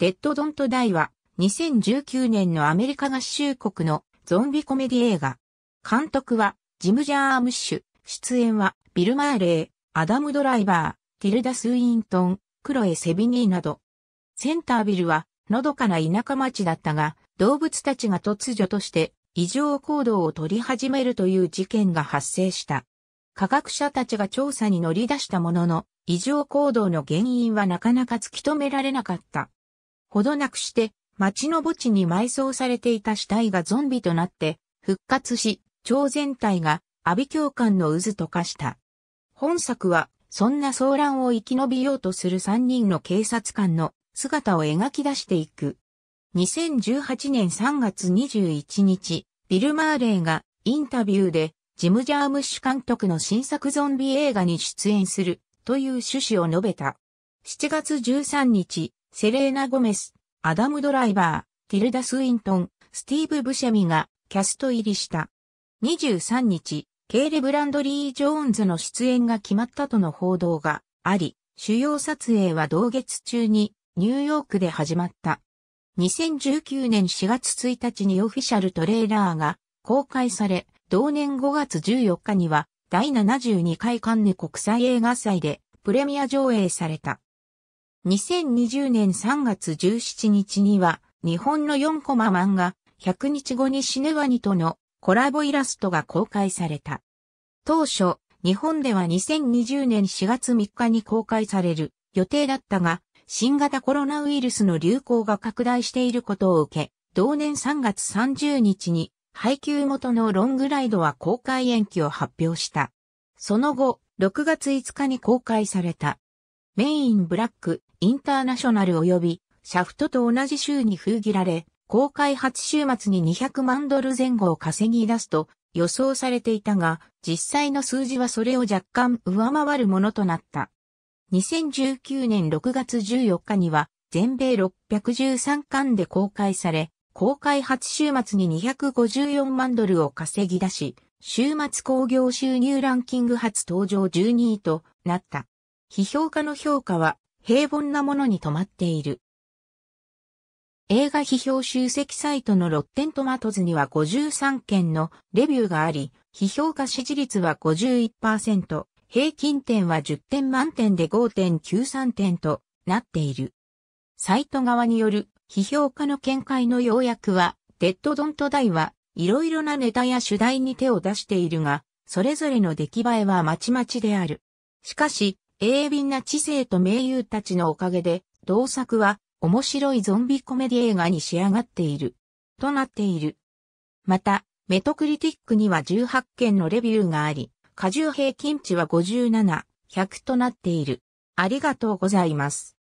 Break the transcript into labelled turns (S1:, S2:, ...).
S1: デッドドントダイは、2019年のアメリカ合衆国のゾンビコメディ映画。監督は、ジム・ジャームッシュ。出演は、ビル・マーレー、アダム・ドライバー、ティルダ・スウィントン、クロエ・セビニーなど。センタービルは、のどかな田舎町だったが、動物たちが突如として異常行動を取り始めるという事件が発生した。科学者たちが調査に乗り出したものの、異常行動の原因はなかなか突き止められなかった。ほどなくして、町の墓地に埋葬されていた死体がゾンビとなって、復活し、町全体が、阿鼻教官の渦と化した。本作は、そんな騒乱を生き延びようとする3人の警察官の姿を描き出していく。2018年3月21日、ビル・マーレーがインタビューでジム・ジャームッシュ監督の新作ゾンビ映画に出演するという趣旨を述べた。7月13日、セレーナ・ゴメス、アダム・ドライバー、ティルダ・スウィントン、スティーブ・ブシェミがキャスト入りした。23日、ケーレ・ブランドリー・ジョーンズの出演が決まったとの報道があり、主要撮影は同月中にニューヨークで始まった。2019年4月1日にオフィシャルトレーラーが公開され、同年5月14日には第72回カンヌ国際映画祭でプレミア上映された。2020年3月17日には、日本の4コマ漫画、100日後に死ぬワニとのコラボイラストが公開された。当初、日本では2020年4月3日に公開される予定だったが、新型コロナウイルスの流行が拡大していることを受け、同年3月30日に配給元のロングライドは公開延期を発表した。その後、6月5日に公開された。メインブラック、インターナショナル及びシャフトと同じ週に封切られ、公開初週末に200万ドル前後を稼ぎ出すと予想されていたが、実際の数字はそれを若干上回るものとなった。2019年6月14日には、全米613巻で公開され、公開初週末に254万ドルを稼ぎ出し、週末興行収入ランキング初登場12位となった。批評家の評価は平凡なものに止まっている。映画批評集積サイトのロッテントマトズには53件のレビューがあり、批評家支持率は51%、平均点は10点満点で5.93点となっている。サイト側による批評家の見解の要約は、デッドドントダイはいろいろなネタや主題に手を出しているが、それぞれの出来栄えはまちまちである。しかし、鋭敏な知性と名優たちのおかげで、同作は面白いゾンビコメディ映画に仕上がっている。となっている。また、メトクリティックには18件のレビューがあり、過重平均値は57、100となっている。ありがとうございます。